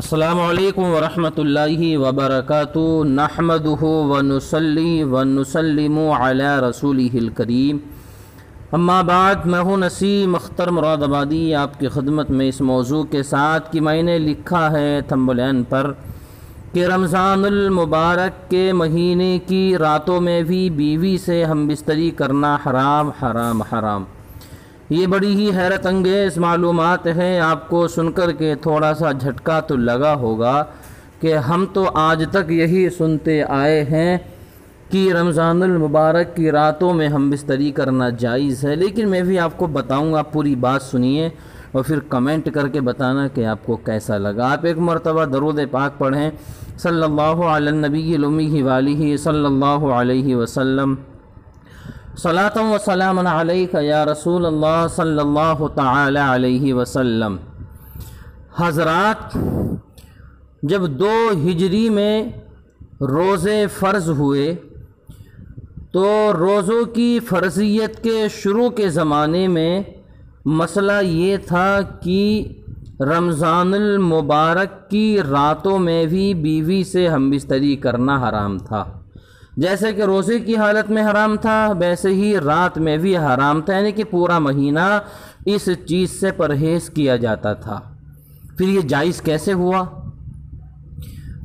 السلام علیکم ورحمۃ اللہ وبرکاتہ نحمد ونسلی ونسلم علی رسول الکریم اما بعد میں ہوں نسیم اختر مراد آبادی آپ کی خدمت میں اس موضوع کے ساتھ کہ میں نے لکھا ہے تھمبلین پر کہ رمضان المبارک کے مہینے کی راتوں میں بھی بیوی سے ہم بستری کرنا حرام حرام حرام یہ بڑی ہی حیرت انگیز معلومات ہیں آپ کو سن کر کے تھوڑا سا جھٹکا تو لگا ہوگا کہ ہم تو آج تک یہی سنتے آئے ہیں کہ رمضان المبارک کی راتوں میں ہم بستری کرنا جائز ہے لیکن میں بھی آپ کو بتاؤں گا پوری بات سنیے اور پھر کمنٹ کر کے بتانا کہ آپ کو کیسا لگا آپ ایک مرتبہ درود پاک پڑھیں صلی اللّہ علبی علمی والی صلی اللہ علیہ وسلم صلاۃ سلام عل یا رسول اللہ صلی اللہ تعالی علیہ وسلم حضرات جب دو ہجری میں روزے فرض ہوئے تو روزوں کی فرضیت کے شروع کے زمانے میں مسئلہ یہ تھا کہ رمضان المبارک کی راتوں میں بھی بیوی سے ہم بستری کرنا حرام تھا جیسے کہ روزے کی حالت میں حرام تھا ویسے ہی رات میں بھی حرام تھا یعنی کہ پورا مہینہ اس چیز سے پرہیز کیا جاتا تھا پھر یہ جائز کیسے ہوا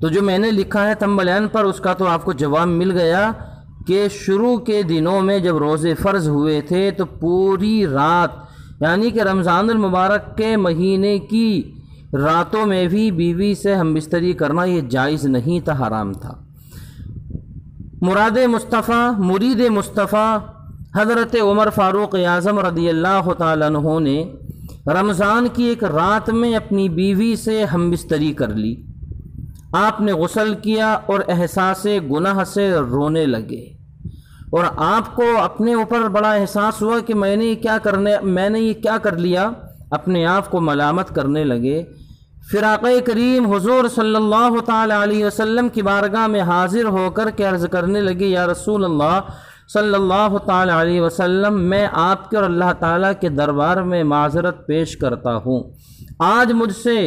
تو جو میں نے لکھا ہے تمبلین پر اس کا تو آپ کو جواب مل گیا کہ شروع کے دنوں میں جب روزے فرض ہوئے تھے تو پوری رات یعنی کہ رمضان المبارک کے مہینے کی راتوں میں بھی بیوی سے ہم بستری کرنا یہ جائز نہیں تھا حرام تھا مراد مصطفیٰ مرید مصطفیٰ حضرت عمر فاروق اعظم رضی اللہ تعالیٰ عنہ نے رمضان کی ایک رات میں اپنی بیوی سے ہم بستری کر لی آپ نے غسل کیا اور احساس گناہ سے رونے لگے اور آپ کو اپنے اوپر بڑا احساس ہوا کہ میں نے یہ کیا کرنے میں نے یہ کیا کر لیا اپنے آپ کو ملامت کرنے لگے فراق کریم حضور صلی اللہ تعالی علیہ وسلم کی بارگاہ میں حاضر ہو کر کے عرض کرنے لگے یا رسول اللہ صلی اللہ تعالی علیہ وسلم میں آپ کے اور اللہ تعالیٰ کے دربار میں معذرت پیش کرتا ہوں آج مجھ سے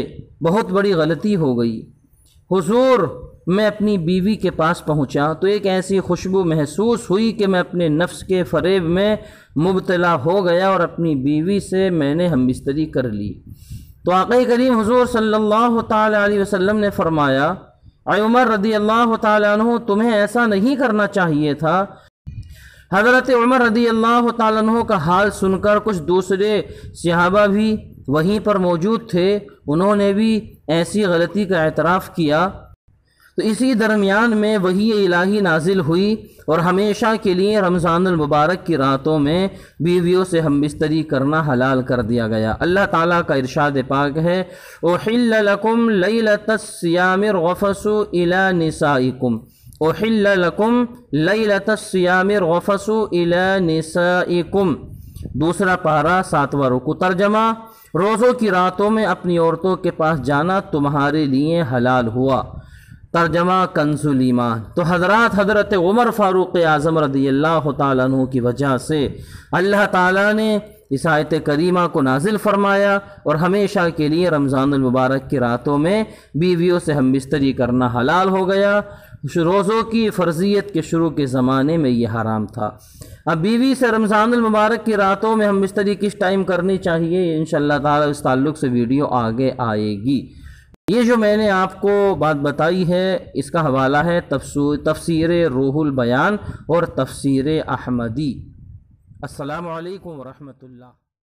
بہت بڑی غلطی ہو گئی حضور میں اپنی بیوی کے پاس پہنچا تو ایک ایسی خوشبو محسوس ہوئی کہ میں اپنے نفس کے فریب میں مبتلا ہو گیا اور اپنی بیوی سے میں نے ہم بستری کر لی تو آقا کریم حضور صلی اللہ تعالیٰ علیہ وسلم نے فرمایا اے عمر رضی اللہ تعالیٰ عنہ تمہیں ایسا نہیں کرنا چاہیے تھا حضرت عمر رضی اللہ تعالیٰ عنہ کا حال سن کر کچھ دوسرے صحابہ بھی وہیں پر موجود تھے انہوں نے بھی ایسی غلطی کا اعتراف کیا تو اسی درمیان میں وہی الہی نازل ہوئی اور ہمیشہ کے لیے رمضان المبارک کی راتوں میں بیویوں سے ہم بستری کرنا حلال کر دیا گیا اللہ تعالیٰ کا ارشاد پاک ہے اوحل لکم لیلت السیام سیام الى نسائکم اوحل لکم لیلت السیام لت الى نسائکم دوسرا پارہ ساتواں رکو ترجمہ روزوں کی راتوں میں اپنی عورتوں کے پاس جانا تمہارے لیے حلال ہوا ترجمہ ایمان تو حضرات حضرت عمر فاروق اعظم رضی اللہ تعالیٰ عنہ کی وجہ سے اللہ تعالیٰ نے اس آیت کریمہ کو نازل فرمایا اور ہمیشہ کے لیے رمضان المبارک کی راتوں میں بیویوں سے ہم بستری کرنا حلال ہو گیا روزوں کی فرضیت کے شروع کے زمانے میں یہ حرام تھا اب بیوی سے رمضان المبارک کی راتوں میں ہم بستری کس ٹائم کرنی چاہیے انشاءاللہ تعالی تعالیٰ اس تعلق سے ویڈیو آگے آئے گی یہ جو میں نے آپ کو بات بتائی ہے اس کا حوالہ ہے تفسیر روح البیان اور تفسیر احمدی السلام علیکم ورحمۃ اللہ